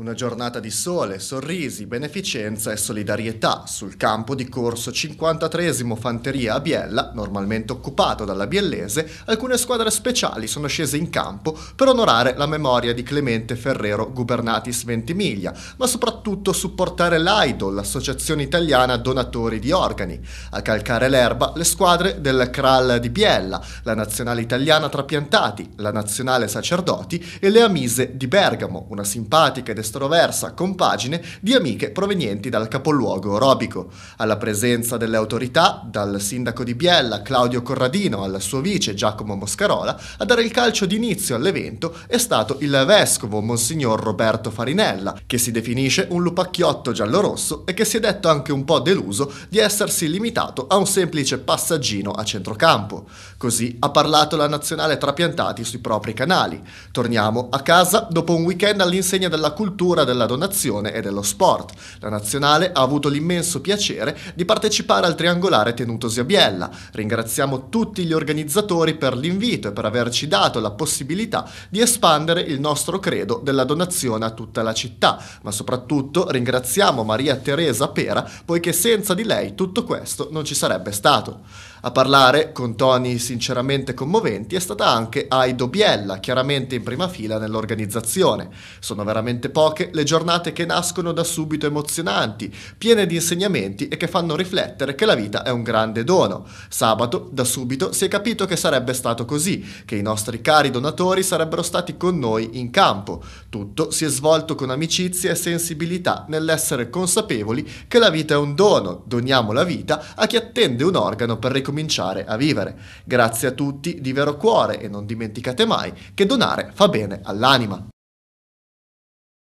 Una giornata di sole, sorrisi, beneficenza e solidarietà sul campo di corso 53 Fanteria a Biella, normalmente occupato dalla biellese, alcune squadre speciali sono scese in campo per onorare la memoria di Clemente Ferrero Gubernatis Ventimiglia, ma soprattutto supportare l'AIDO, l'Associazione Italiana Donatori di Organi. A calcare l'erba le squadre del Kral di Biella, la Nazionale Italiana Trapiantati, la Nazionale Sacerdoti e le Amise di Bergamo, una simpatica ed estroversa compagine di amiche provenienti dal capoluogo orobico. Alla presenza delle autorità, dal sindaco di Biella Claudio Corradino al suo vice Giacomo Moscarola, a dare il calcio d'inizio all'evento è stato il vescovo Monsignor Roberto Farinella, che si definisce un lupacchiotto giallorosso e che si è detto anche un po' deluso di essersi limitato a un semplice passaggino a centrocampo. Così ha parlato la nazionale trapiantati sui propri canali. Torniamo a casa dopo un weekend all'insegna della cultura cultura della donazione e dello sport. La nazionale ha avuto l'immenso piacere di partecipare al triangolare tenutosi a Biella. Ringraziamo tutti gli organizzatori per l'invito e per averci dato la possibilità di espandere il nostro credo della donazione a tutta la città, ma soprattutto ringraziamo Maria Teresa Pera poiché senza di lei tutto questo non ci sarebbe stato. A parlare, con toni sinceramente commoventi, è stata anche Aido Biella, chiaramente in prima fila nell'organizzazione. Sono veramente poche le giornate che nascono da subito emozionanti, piene di insegnamenti e che fanno riflettere che la vita è un grande dono. Sabato, da subito, si è capito che sarebbe stato così, che i nostri cari donatori sarebbero stati con noi in campo. Tutto si è svolto con amicizia e sensibilità nell'essere consapevoli che la vita è un dono, doniamo la vita a chi attende un organo per riconoscere ricominciare a vivere. Grazie a tutti di vero cuore e non dimenticate mai che donare fa bene all'anima.